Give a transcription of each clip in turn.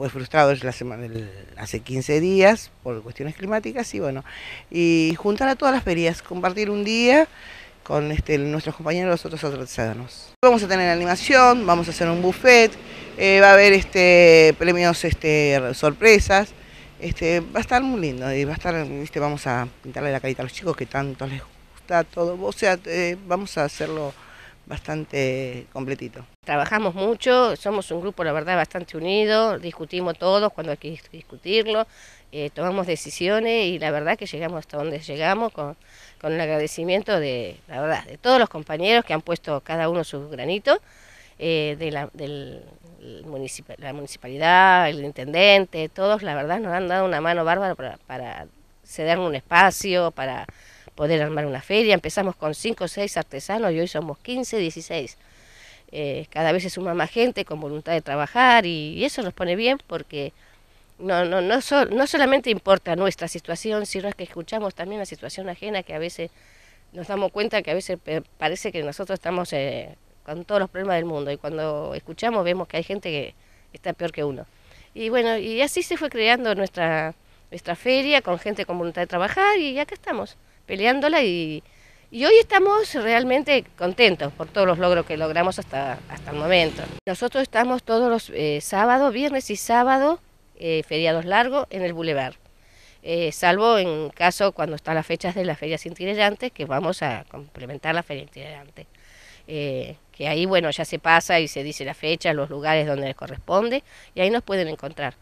fue pues, frustrado la semana, hace 15 días por cuestiones climáticas y bueno, y juntar a todas las ferias, compartir un día con este, nuestros compañeros los otros Vamos a tener animación, vamos a hacer un buffet, eh, va a haber este, premios este, sorpresas, este, va a estar muy lindo y va a estar, este vamos a pintarle la carita a los chicos que tanto les gusta todo, o sea, eh, vamos a hacerlo bastante completito. Trabajamos mucho, somos un grupo, la verdad, bastante unido, discutimos todos cuando hay que discutirlo, eh, tomamos decisiones y la verdad que llegamos hasta donde llegamos con, con el agradecimiento de, la verdad, de todos los compañeros que han puesto cada uno su granito, eh, de la, del, municipalidad, el intendente, todos, la verdad, nos han dado una mano bárbara para, para cedernos un espacio, para poder armar una feria. Empezamos con cinco o 6 artesanos y hoy somos 15, 16. Eh, cada vez se suma más gente con voluntad de trabajar y, eso nos pone bien porque no, no, no, no solamente importa nuestra situación, sino es que escuchamos también la situación ajena que a veces nos damos cuenta que a veces parece que nosotros estamos eh, con todos los problemas del mundo y cuando escuchamos vemos que hay gente que está peor que uno. Y bueno, y así se fue creando nuestra, nuestra feria con gente con voluntad de trabajar y acá estamos peleándola y, y hoy estamos realmente contentos por todos los logros que logramos hasta, hasta el momento. Nosotros estamos todos los eh, sábados, viernes y sábado, eh, feriados largos, en el Boulevard. Eh, salvo en caso cuando están las fechas de las ferias itinerantes, que vamos a complementar la feria itinerante. que ahí, bueno, ya se pasa y se dice la fecha, los lugares donde les corresponde, y ahí nos pueden encontrar.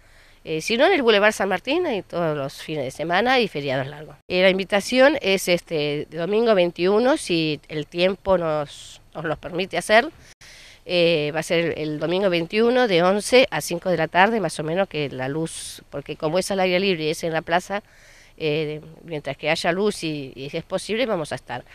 Eh, si no, en el Boulevard San Martín y todos los fines de semana y feriados largos. la invitación es este domingo 21, si el tiempo nos, nos lo permite hacer. Eh, va a ser el, domingo 21 de 11 a 5 de la tarde, más o menos que la luz, porque como es al aire libre y es en la plaza, eh, mientras que haya luz y, y es posible, vamos a estar.